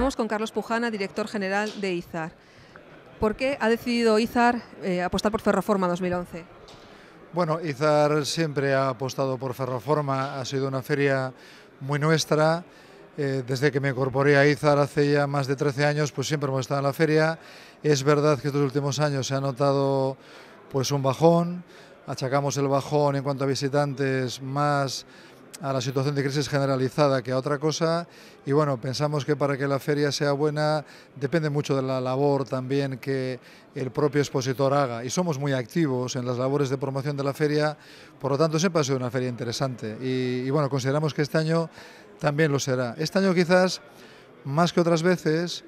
Estamos con Carlos Pujana, director general de IZAR. ¿Por qué ha decidido IZAR eh, apostar por Ferroforma 2011? Bueno, IZAR siempre ha apostado por Ferroforma, ha sido una feria muy nuestra. Eh, desde que me incorporé a IZAR hace ya más de 13 años, pues siempre hemos estado en la feria. Es verdad que estos últimos años se ha notado pues un bajón, achacamos el bajón en cuanto a visitantes más a la situación de crisis generalizada que a otra cosa y bueno, pensamos que para que la feria sea buena depende mucho de la labor también que el propio expositor haga y somos muy activos en las labores de promoción de la feria, por lo tanto siempre ha sido una feria interesante y, y bueno, consideramos que este año también lo será. Este año quizás más que otras veces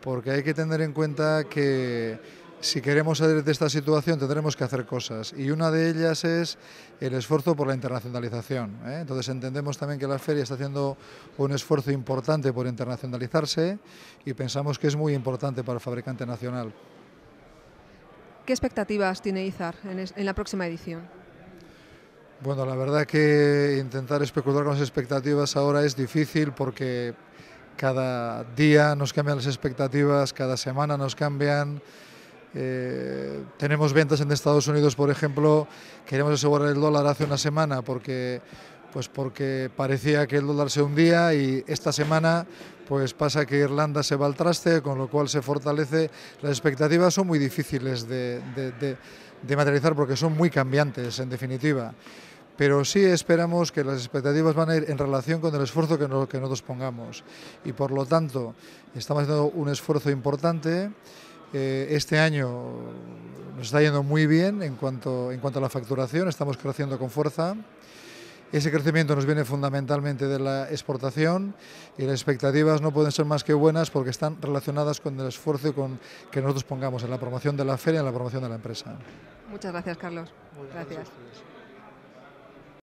porque hay que tener en cuenta que si queremos salir de esta situación tendremos que hacer cosas y una de ellas es el esfuerzo por la internacionalización. ¿eh? Entonces entendemos también que la feria está haciendo un esfuerzo importante por internacionalizarse y pensamos que es muy importante para el fabricante nacional. ¿Qué expectativas tiene IZAR en, en la próxima edición? Bueno, la verdad que intentar especular con las expectativas ahora es difícil porque cada día nos cambian las expectativas, cada semana nos cambian. Eh, tenemos ventas en Estados Unidos, por ejemplo, queremos asegurar el dólar hace una semana porque, pues porque parecía que el dólar se hundía y esta semana pues pasa que Irlanda se va al traste, con lo cual se fortalece. Las expectativas son muy difíciles de, materializar porque son muy cambiantes, en definitiva pero sí esperamos que las expectativas van a ir en relación con el esfuerzo que, que nosotros pongamos. Y por lo tanto, estamos haciendo un esfuerzo importante eh, este año nos está yendo muy bien en cuanto, a la facturación, estamos creciendo con fuerza. Ese crecimiento nos viene fundamentalmente de la exportación y las expectativas no pueden ser más que buenas porque están relacionadas con el esfuerzo que nosotros pongamos en la promoción de la feria y en la promoción de la empresa. Muchas gracias, Carlos. gracias.